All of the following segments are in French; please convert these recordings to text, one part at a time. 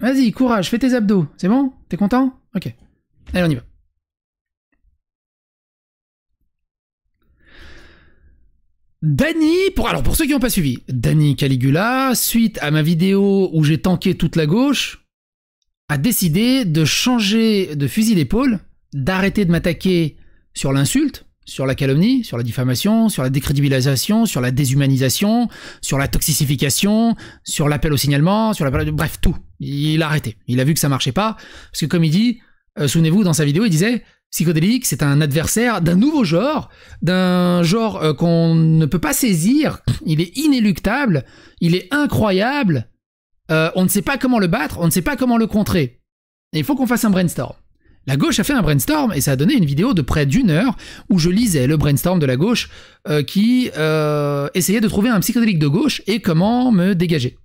Vas-y, courage, fais tes abdos. C'est bon T'es content Ok. Allez, on y va. Danny, pour, alors pour ceux qui n'ont pas suivi, Danny Caligula, suite à ma vidéo où j'ai tanké toute la gauche, a décidé de changer de fusil d'épaule, d'arrêter de m'attaquer sur l'insulte, sur la calomnie, sur la diffamation, sur la décrédibilisation, sur la déshumanisation, sur la toxicification, sur l'appel au signalement, sur la... Bref, tout. Il a arrêté. Il a vu que ça marchait pas. Parce que comme il dit, euh, souvenez-vous, dans sa vidéo, il disait... Psychodélique, c'est un adversaire d'un nouveau genre, d'un genre euh, qu'on ne peut pas saisir. Il est inéluctable, il est incroyable. Euh, on ne sait pas comment le battre, on ne sait pas comment le contrer. Et il faut qu'on fasse un brainstorm. La gauche a fait un brainstorm et ça a donné une vidéo de près d'une heure où je lisais le brainstorm de la gauche euh, qui euh, essayait de trouver un psychédélique de gauche et comment me dégager.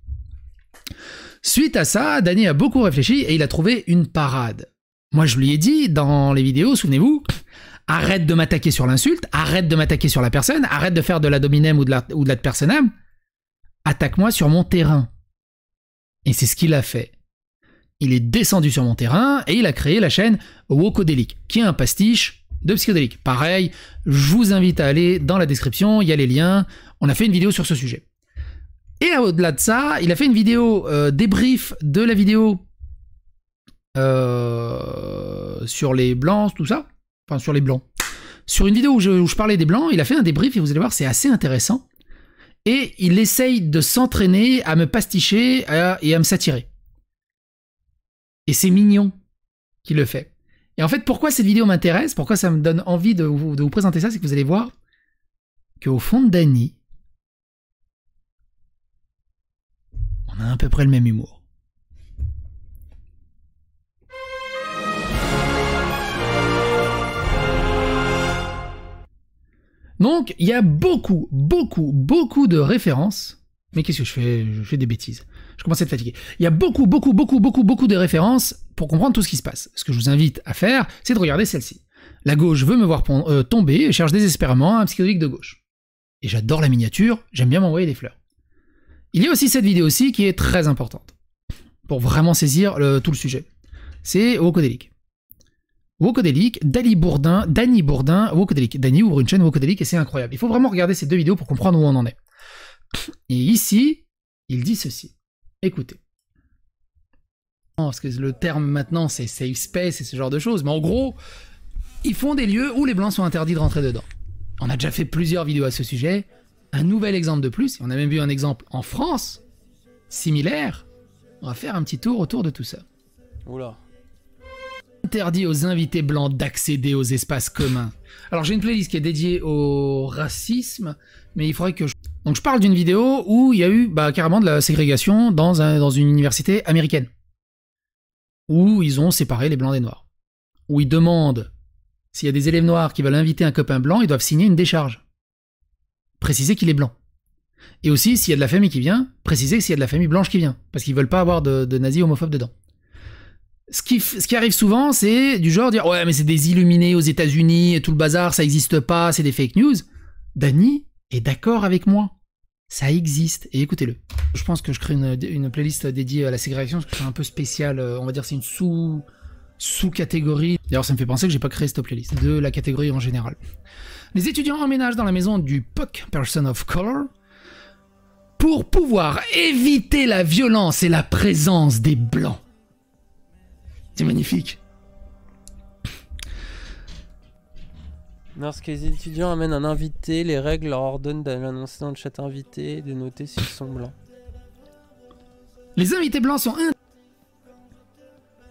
Suite à ça, Danny a beaucoup réfléchi et il a trouvé une parade. Moi je lui ai dit dans les vidéos, souvenez-vous, arrête de m'attaquer sur l'insulte, arrête de m'attaquer sur la personne, arrête de faire de la dominem ou de la, ou de la personam, attaque-moi sur mon terrain. Et c'est ce qu'il a fait il est descendu sur mon terrain et il a créé la chaîne Wokodelic, qui est un pastiche de psychodélique. Pareil, je vous invite à aller dans la description, il y a les liens, on a fait une vidéo sur ce sujet. Et au-delà de ça, il a fait une vidéo euh, débrief de la vidéo euh, sur les blancs, tout ça. Enfin, sur les blancs. Sur une vidéo où je, parlais des blancs, il a fait un débrief et vous allez voir, c'est assez intéressant. Et il essaye de s'entraîner à me pasticher euh, et à me satirer. Et c'est mignon qui le fait. Et en fait, pourquoi cette vidéo m'intéresse, pourquoi ça me donne envie de vous, de vous présenter ça, c'est que vous allez voir qu'au fond de Dany, on a à peu près le même humour. Donc, il y a beaucoup, beaucoup, beaucoup de références mais qu'est-ce que je fais Je fais des bêtises. Je commence à être fatigué. Il y a beaucoup, beaucoup, beaucoup, beaucoup, beaucoup de références pour comprendre tout ce qui se passe. Ce que je vous invite à faire, c'est de regarder celle-ci. La gauche veut me voir euh, tomber et cherche désespérément un psychédélique de gauche. Et j'adore la miniature, j'aime bien m'envoyer des fleurs. Il y a aussi cette vidéo-ci qui est très importante pour vraiment saisir tout le sujet. C'est Wokodélique. Wokodélique, Dali Bourdin, Dany Bourdin, Wokodélique. Dany ouvre une chaîne Wokodélique et c'est incroyable. Il faut vraiment regarder ces deux vidéos pour comprendre où on en est. Et ici, il dit ceci. Écoutez. Parce que le terme maintenant, c'est safe space et ce genre de choses. Mais en gros, ils font des lieux où les blancs sont interdits de rentrer dedans. On a déjà fait plusieurs vidéos à ce sujet. Un nouvel exemple de plus. On a même vu un exemple en France similaire. On va faire un petit tour autour de tout ça. Oula interdit aux invités blancs d'accéder aux espaces communs. Alors j'ai une playlist qui est dédiée au racisme, mais il faudrait que je... Donc je parle d'une vidéo où il y a eu bah, carrément de la ségrégation dans, une université américaine, où ils ont séparé les blancs des noirs, où ils demandent, s'il y a des élèves noirs qui veulent inviter un copain blanc, ils doivent signer une décharge, préciser qu'il est blanc. Et aussi, s'il y a de la famille qui vient, préciser s'il y a de la famille blanche qui vient, parce qu'ils ne veulent pas avoir de, nazis homophobes dedans. Ce qui, arrive souvent, c'est du genre dire ouais mais c'est des illuminés aux États-Unis, tout le bazar, ça n'existe pas, c'est des fake news. Danny est d'accord avec moi. Ça existe et écoutez-le. Je pense que je crée une, playlist dédiée à la ségrégation parce que c'est un peu spécial. Euh, on va dire c'est une sous sous-catégorie. D'ailleurs, ça me fait penser que j'ai pas créé cette playlist de la catégorie en général. Les étudiants emménagent dans la maison du POC, Person of Color, pour pouvoir éviter la violence et la présence des blancs. C'est magnifique. Lorsque les étudiants amènent un invité, les règles leur ordonnent d'aller annoncer dans le chat invité et de noter s'ils sont blancs. Les invités blancs sont un.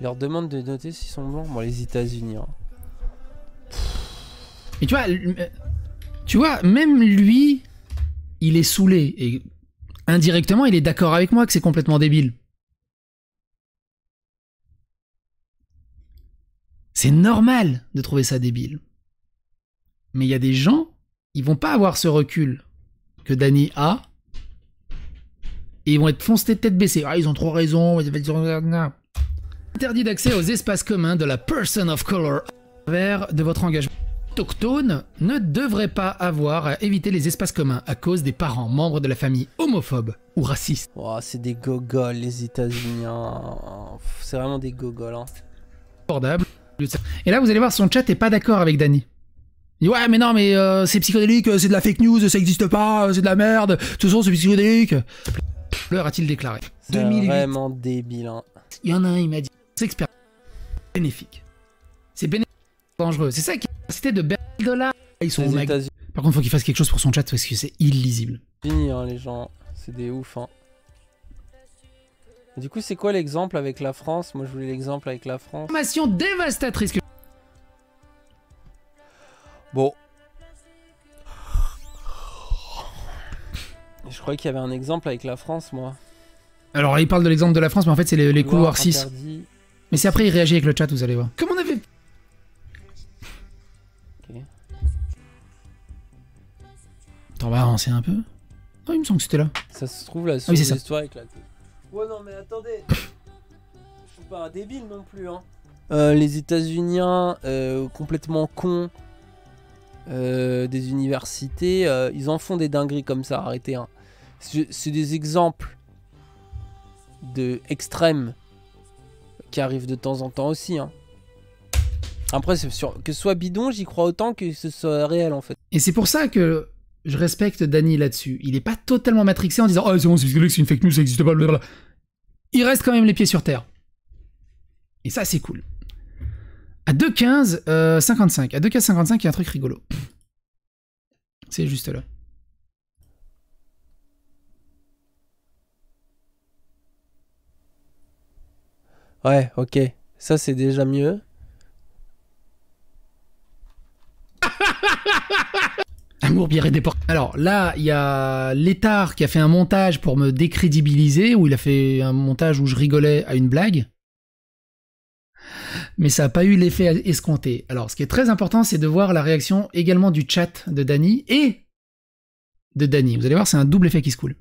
leur demandent de noter s'ils sont blancs. Bon, les États-Unis. Hein. Et tu vois, euh, tu vois, même lui, il est saoulé. Et indirectement, il est d'accord avec moi que c'est complètement débile. C'est normal de trouver ça débile. Mais il y a des gens, ils vont pas avoir ce recul que Danny a. ils vont être foncés tête baissée. Ah, ils ont trop raison. Interdit d'accès aux espaces communs de la person of color vers de votre engagement autochtone ne devrait pas avoir à éviter les espaces communs à cause des parents membres de la famille homophobe ou raciste. Oh, c'est des gogoles les États-Unis. Hein. C'est vraiment des gogoles. Hein. Et là, vous allez voir, son chat n'est pas d'accord avec Danny ouais, mais non, mais euh, c'est psychodélique, c'est de la fake news, ça existe pas, euh, c'est de la merde, de toute façon, c'est psychodélique. Pleur a-t-il déclaré. 2008. vraiment débile. Hein. Il y en a un, il m'a dit, c'est bénéfique. C'est bénéfique, dangereux. C'est ça qui est de dollars. Ils sont Par contre, faut qu'il fasse quelque chose pour son chat parce que c'est illisible. Fini, hein, les gens. C'est des ouf, hein. Du coup, c'est quoi l'exemple avec la France Moi, je voulais l'exemple avec la France. Formation dévastatrice que Bon. Je croyais qu'il y avait un exemple avec la France, moi. Alors, il parle de l'exemple de la France, mais en fait, c'est les, couloirs 6. Mais c'est après, il réagit avec le chat, vous allez voir. Comment on avait. T'en vas avancer un peu. Oh, il me semble que c'était là. Ça se trouve là, sous ah oui, l'histoire tête. Ouais, non, mais attendez. Je suis pas un débile non plus, hein. Euh, les États-Unis, euh, complètement cons. Euh, des universités, euh, ils en font des dingueries comme ça, arrêtez. Hein. C'est des exemples de extrêmes qui arrivent de temps en temps aussi. Hein. Après, sûr, que ce soit bidon, j'y crois autant que ce soit réel en fait. Et c'est pour ça que je respecte Dany là-dessus. Il n'est pas totalement matrixé en disant Oh, c'est bon, c'est une fake news, ça n'existe pas. Il reste quand même les pieds sur terre. Et ça, c'est cool. À 2,15, euh, 55. À 2,15, 55, il y a un truc rigolo. C'est juste là. Ouais, ok. Ça, c'est déjà mieux. Amour, bière et déport. Alors là, il y a Létard qui a fait un montage pour me décrédibiliser, où il a fait un montage où je rigolais à une blague mais ça n'a pas eu l'effet escompté. Alors, ce qui est très important, c'est de voir la réaction également du chat de Danny et de Danny. Vous allez voir, c'est un double effet qui se coule.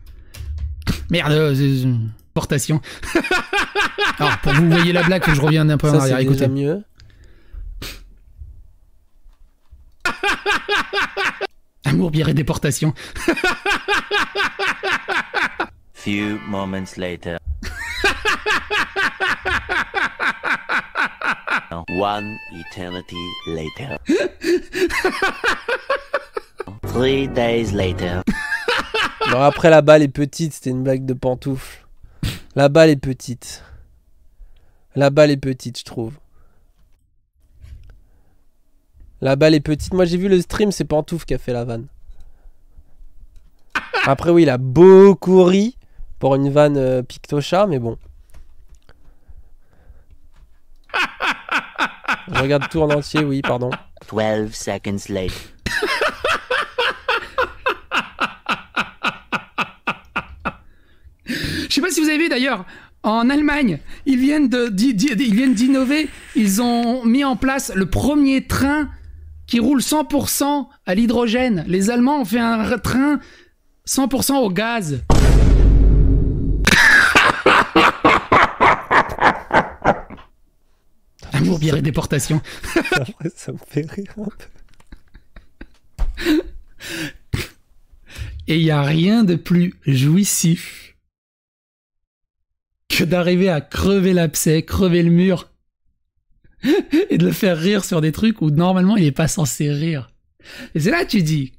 Merde, euh, portation. Alors, pour que vous voyez la blague, que je reviens un peu en arrière. Écoutez. mieux. Amour, bière et déportation. Few moments later. One eternity later. Three days later. Bon, après la balle est petite, c'était une blague de pantoufle. La balle est petite. La balle est petite, je trouve. La balle est petite. Moi j'ai vu le stream, c'est Pantouf qui a fait la vanne. Après oui, il a beaucoup ri pour une vanne euh, Pictocha, mais bon. Je regarde tout en entier, oui, pardon. 12 seconds late. Je sais pas si vous avez vu d'ailleurs, en Allemagne, ils viennent d'innover. Ils ont mis en place le premier train qui roule 100% à l'hydrogène. Les Allemands ont fait un train 100% au gaz. pour virer déportation. ça, me fait rire un peu. Et il n'y a rien de plus jouissif que d'arriver à crever l'abcès, crever le mur, et de le faire rire sur des trucs où normalement il n'est pas censé rire. Et c'est là que tu dis,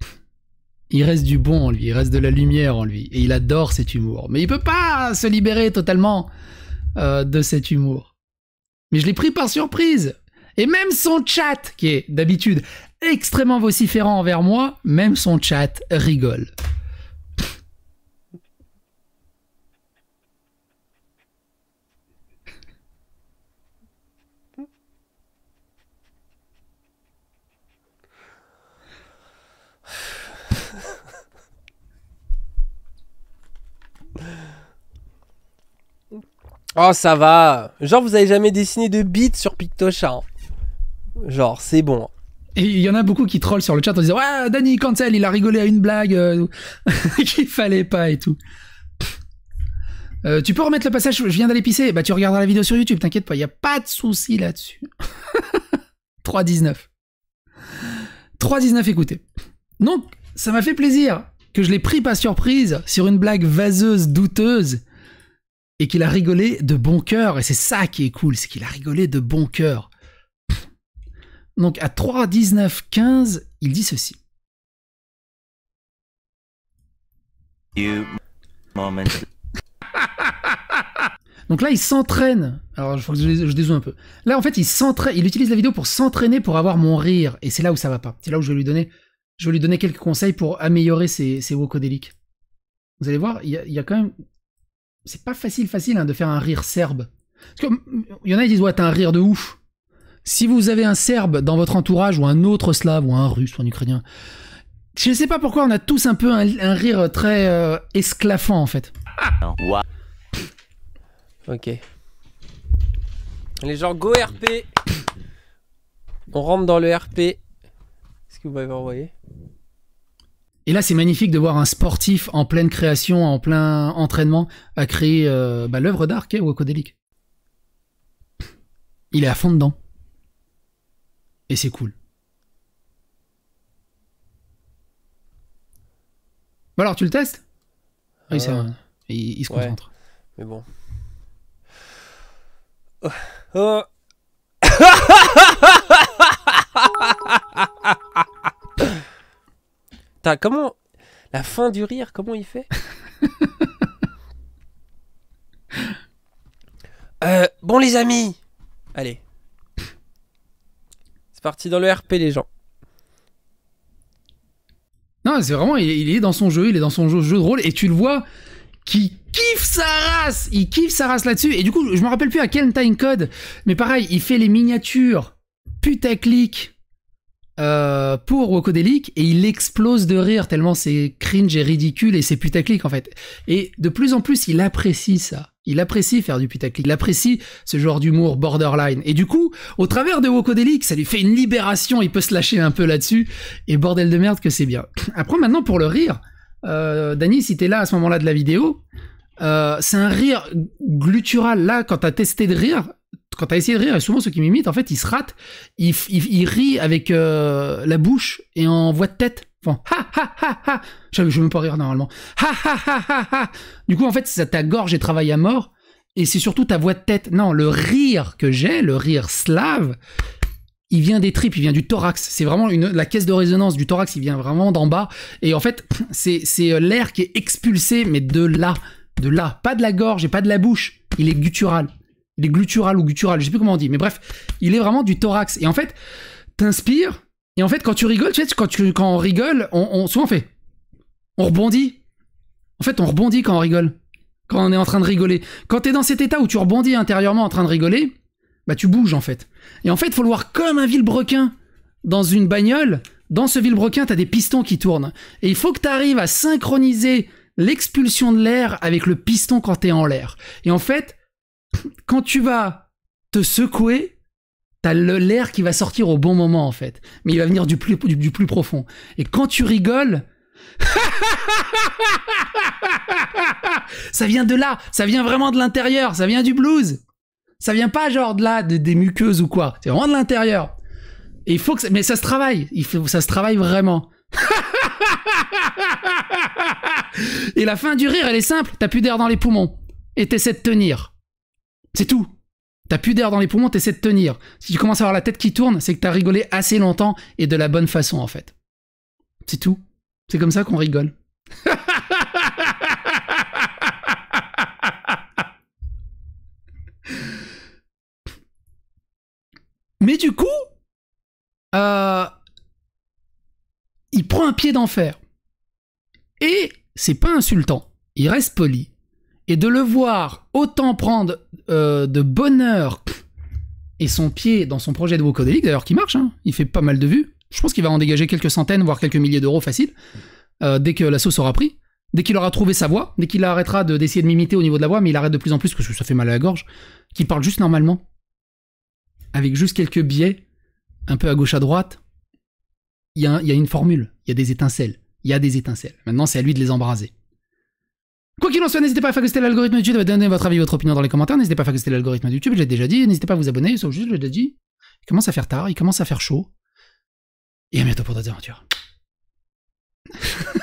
il reste du bon en lui, il reste de la lumière en lui, et il adore cet humour. Mais il peut pas se libérer totalement euh, de cet humour mais je l'ai pris par surprise. Et même son chat, qui est d'habitude extrêmement vociférant envers moi, même son chat rigole. Oh, ça va. Genre, vous avez jamais dessiné de bits sur PictoChat. Hein. Genre, c'est bon. Et il y en a beaucoup qui trollent sur le chat en disant Ouais, Danny Cancel, il a rigolé à une blague euh, qu'il fallait pas et tout. Euh, tu peux remettre le passage, je viens d'aller pisser. Bah, tu regarderas la vidéo sur YouTube, t'inquiète pas, il n'y a pas de souci là-dessus. 3.19. 3.19, écoutez. Donc, ça m'a fait plaisir que je l'ai pris pas surprise sur une blague vaseuse, douteuse, et qu'il a rigolé de bon cœur. Et c'est ça qui est cool, c'est qu'il a rigolé de bon cœur. Donc à 3, 19, 15, il dit ceci. Donc là, il s'entraîne. Alors, je, je, je dézoome un peu. Là, en fait, il s'entraîne. Il utilise la vidéo pour s'entraîner pour avoir mon rire. Et c'est là où ça va pas. C'est là où je vais lui donner, je vais lui donner quelques conseils pour améliorer ses, ses Vous allez voir, il y, il y a quand même c'est pas facile, facile hein, de faire un rire serbe. Parce que, il mm, mm, y en a qui disent, ouais, t'as un rire de ouf. Si vous avez un serbe dans votre entourage, ou un autre slave, ou un russe, ou un ukrainien, je sais pas pourquoi on a tous un peu un, rire très euh, esclafant en fait. Ah ok. Les gens, go RP On rentre dans le RP. Est-ce que vous m'avez envoyé et là, c'est magnifique de voir un sportif en pleine création, en plein entraînement, à créer euh, bah, l'œuvre d'art qu'est Il est à fond dedans. Et c'est cool. Bon alors, tu le testes Oui, c'est vrai. Euh, il, se concentre. mais bon. Oh. Oh. T'as comment la fin du rire, comment il fait euh, Bon les amis, allez. C'est parti dans le RP les gens. Non, c'est vraiment, il, est dans son jeu, il est dans son jeu, de rôle, et tu le vois qui kiffe sa race, il kiffe sa race là-dessus. Et du coup, je me rappelle plus à quel time code, mais pareil, il fait les miniatures putaclic euh, pour Wokodelic et il explose de rire tellement c'est cringe et ridicule et c'est putaclic en fait. Et de plus en plus, il apprécie ça. Il apprécie faire du putaclic, il apprécie ce genre d'humour borderline. Et du coup, au travers de Wokodelic, ça lui fait une libération, il peut se lâcher un peu là-dessus. Et bordel de merde que c'est bien. Après maintenant pour le rire, euh, Dany, si t'es là à ce moment-là de la vidéo, euh, c'est un rire glutural Là, quand t'as testé de rire, quand t'as essayé de rire, et souvent ceux qui m'imitent, en fait, ils se ratent, ils, ils, rient avec euh, la bouche et en voix de tête. Enfin, ha ha ha ha. Je ne même pas rire normalement. Ha ha ha ha ha. Du coup, en fait, ça, ta gorge et travaille à mort. Et c'est surtout ta voix de tête. Non, le rire que j'ai, le rire slave, il vient des tripes, il vient du thorax. C'est vraiment une, la caisse de résonance du thorax, il vient vraiment d'en bas. Et en fait, c'est, c'est euh, l'air qui est expulsé, mais de là, de là. Pas de la gorge et pas de la bouche. Il est guttural. Il est glutural ou guttural, je sais plus comment on dit, mais bref, il est vraiment du thorax. Et en fait, t'inspires, et en fait, quand tu rigoles, tu sais, quand, tu, quand on rigole, on, on, souvent on fait. On rebondit. En fait, on rebondit quand on rigole. Quand on est en train de rigoler. Quand t'es dans cet état où tu rebondis intérieurement en train de rigoler, bah tu bouges en fait. Et en fait, faut le voir comme un vilebrequin dans une bagnole. Dans ce vilebrequin, t'as des pistons qui tournent. Et il faut que tu arrives à synchroniser l'expulsion de l'air avec le piston quand t'es en l'air. Et en fait, quand tu vas te secouer, t'as l'air qui va sortir au bon moment en fait, mais il va venir du plus, profond. Et quand tu rigoles, ça vient de là, ça vient vraiment de l'intérieur, ça vient du blues. Ça vient pas genre de là, des muqueuses ou quoi. C'est vraiment de l'intérieur. il faut mais ça se travaille. ça se travaille vraiment. Et la fin du rire, elle est simple. T'as plus d'air dans les poumons. Et t'essaies de tenir. C'est tout. T'as plus d'air dans les poumons, t'essaies de tenir. Si tu commences à avoir la tête qui tourne, c'est que t'as rigolé assez longtemps et de la bonne façon en fait. C'est tout. C'est comme ça qu'on rigole. Mais du coup, euh, il prend un pied d'enfer. Et c'est pas insultant. Il reste poli et de le voir autant prendre euh, de bonheur et son pied dans son projet de Wokodélique, d'ailleurs qui marche, hein, il fait pas mal de vues, je pense qu'il va en dégager quelques centaines, voire quelques milliers d'euros facile, euh, dès que la sauce aura pris, dès qu'il aura trouvé sa voix, dès qu'il arrêtera d'essayer de, de m'imiter au niveau de la voix, mais il arrête de plus en plus parce que ça fait mal à la gorge, qu'il parle juste normalement, avec juste quelques biais, un peu à gauche à droite, il y a une formule, il y a des étincelles, il y a des étincelles. Maintenant c'est à lui de les embraser. Quoi qu'il en soit, n'hésitez pas à fagoster l'algorithme YouTube, à donner votre avis, votre opinion dans les commentaires. N'hésitez pas à fagoster l'algorithme YouTube, je l'ai déjà dit. N'hésitez pas à vous abonner, sauf juste, je l'ai déjà dit. Il commence à faire tard, il commence à faire chaud. Et à bientôt pour d'autres aventures.